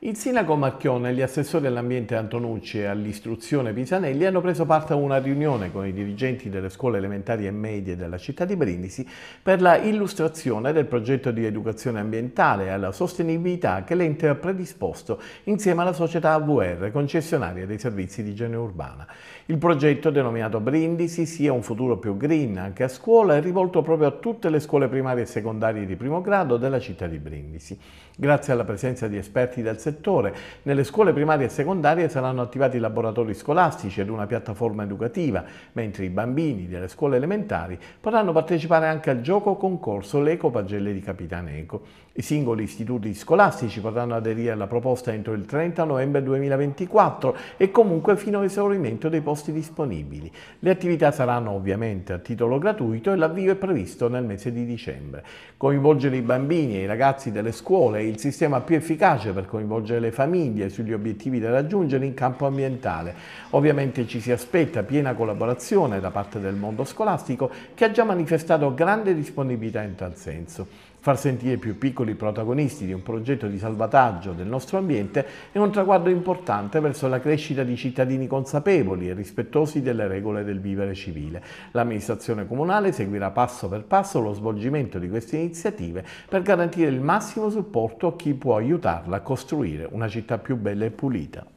Il sindaco Macchione e gli assessori all'ambiente Antonucci e all'istruzione Pisanelli hanno preso parte a una riunione con i dirigenti delle scuole elementari e medie della città di Brindisi per la illustrazione del progetto di educazione ambientale e alla sostenibilità che l'ente ha predisposto insieme alla società AVR, concessionaria dei servizi di igiene urbana. Il progetto, denominato Brindisi, sia un futuro più green anche a scuola, è rivolto proprio a tutte le scuole primarie e secondarie di primo grado della città di Brindisi. Grazie alla presenza di esperti del settore. Nelle scuole primarie e secondarie saranno attivati laboratori scolastici ed una piattaforma educativa, mentre i bambini delle scuole elementari potranno partecipare anche al gioco concorso L'Eco Pagelle di Capitane Eco. I singoli istituti scolastici potranno aderire alla proposta entro il 30 novembre 2024 e comunque fino all'esaurimento dei posti disponibili. Le attività saranno ovviamente a titolo gratuito e l'avvio è previsto nel mese di dicembre. Coinvolgere i bambini e i ragazzi delle scuole è il sistema più efficace per coinvolgere coinvolgere le famiglie sugli obiettivi da raggiungere in campo ambientale. Ovviamente ci si aspetta piena collaborazione da parte del mondo scolastico che ha già manifestato grande disponibilità in tal senso. Far sentire i più piccoli protagonisti di un progetto di salvataggio del nostro ambiente è un traguardo importante verso la crescita di cittadini consapevoli e rispettosi delle regole del vivere civile. L'amministrazione comunale seguirà passo per passo lo svolgimento di queste iniziative per garantire il massimo supporto a chi può aiutarla a costruire costruire una città più bella e pulita.